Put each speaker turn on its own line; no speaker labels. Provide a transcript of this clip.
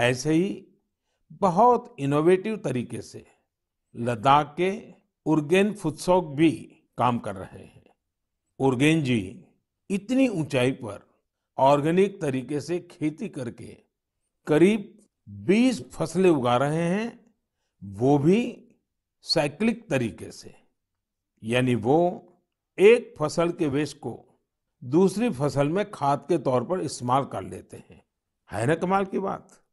ऐसे ही बहुत इनोवेटिव तरीके से लद्दाख के उर्गेन फुत्सोक भी काम कर रहे हैं उर्गेन जी इतनी ऊंचाई पर ऑर्गेनिक तरीके से खेती करके करीब 20 फसलें उगा रहे हैं वो भी साइक्लिक तरीके से यानी वो एक फसल के वेस्ट को दूसरी फसल में खाद के तौर पर इस्तेमाल कर लेते हैं है ना कमाल की बात